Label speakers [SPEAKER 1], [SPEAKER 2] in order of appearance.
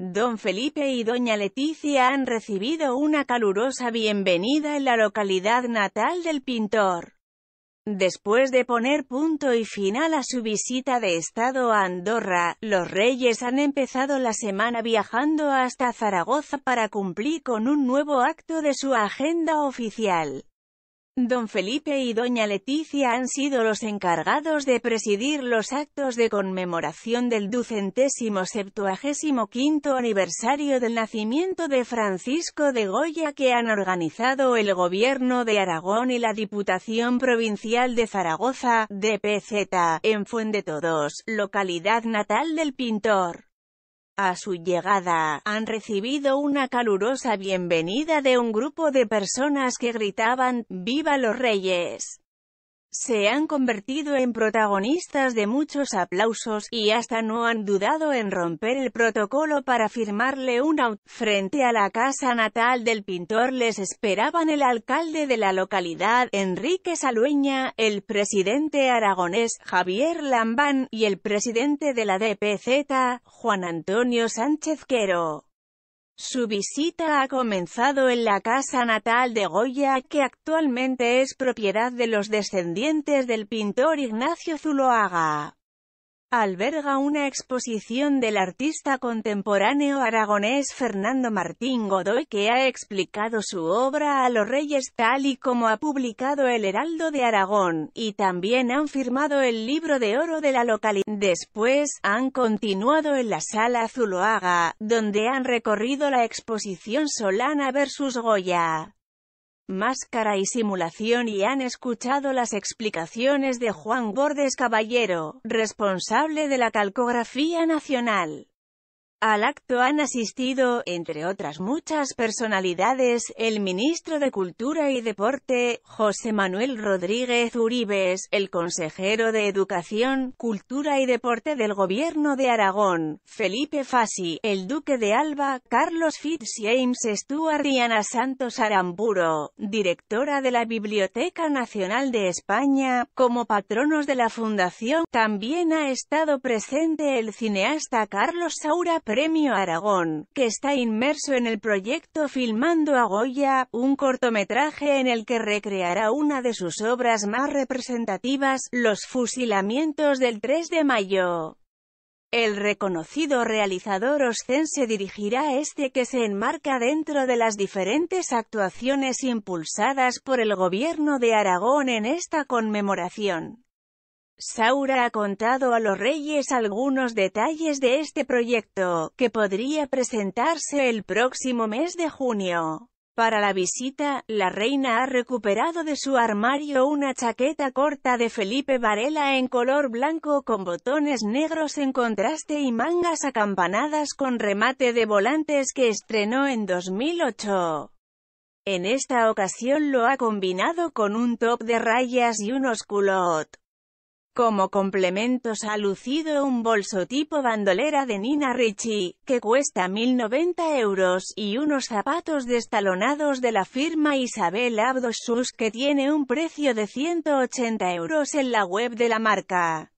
[SPEAKER 1] Don Felipe y Doña Leticia han recibido una calurosa bienvenida en la localidad natal del pintor. Después de poner punto y final a su visita de estado a Andorra, los reyes han empezado la semana viajando hasta Zaragoza para cumplir con un nuevo acto de su agenda oficial. Don Felipe y doña Leticia han sido los encargados de presidir los actos de conmemoración del ducentésimo septuagésimo quinto aniversario del nacimiento de Francisco de Goya que han organizado el Gobierno de Aragón y la Diputación Provincial de Zaragoza, DPZ, en Fuendetodos, localidad natal del pintor. A su llegada, han recibido una calurosa bienvenida de un grupo de personas que gritaban, ¡Viva los reyes! se han convertido en protagonistas de muchos aplausos, y hasta no han dudado en romper el protocolo para firmarle un out. Frente a la casa natal del pintor les esperaban el alcalde de la localidad, Enrique Salueña, el presidente aragonés, Javier Lambán, y el presidente de la DPZ, Juan Antonio Sánchez Quero. Su visita ha comenzado en la casa natal de Goya, que actualmente es propiedad de los descendientes del pintor Ignacio Zuloaga alberga una exposición del artista contemporáneo aragonés Fernando Martín Godoy que ha explicado su obra a los reyes tal y como ha publicado el Heraldo de Aragón, y también han firmado el Libro de Oro de la localidad. Después, han continuado en la Sala Zuloaga, donde han recorrido la exposición Solana versus Goya máscara y simulación y han escuchado las explicaciones de Juan Bordes Caballero, responsable de la calcografía nacional. Al acto han asistido, entre otras muchas personalidades, el ministro de Cultura y Deporte, José Manuel Rodríguez Uribes, el consejero de Educación, Cultura y Deporte del Gobierno de Aragón, Felipe Fassi, el duque de Alba, Carlos Fitz James Stuart y Ana Santos Aramburo, directora de la Biblioteca Nacional de España, como patronos de la fundación, también ha estado presente el cineasta Carlos Saura Premio Aragón, que está inmerso en el proyecto Filmando a Goya, un cortometraje en el que recreará una de sus obras más representativas, Los fusilamientos del 3 de mayo. El reconocido realizador oscense dirigirá este que se enmarca dentro de las diferentes actuaciones impulsadas por el gobierno de Aragón en esta conmemoración. Saura ha contado a los reyes algunos detalles de este proyecto, que podría presentarse el próximo mes de junio. Para la visita, la reina ha recuperado de su armario una chaqueta corta de Felipe Varela en color blanco con botones negros en contraste y mangas acampanadas con remate de volantes que estrenó en 2008. En esta ocasión lo ha combinado con un top de rayas y unos culot. Como complementos ha lucido un bolso tipo bandolera de Nina Ricci, que cuesta 1.090 euros, y unos zapatos destalonados de la firma Isabel Abdo que tiene un precio de 180 euros en la web de la marca.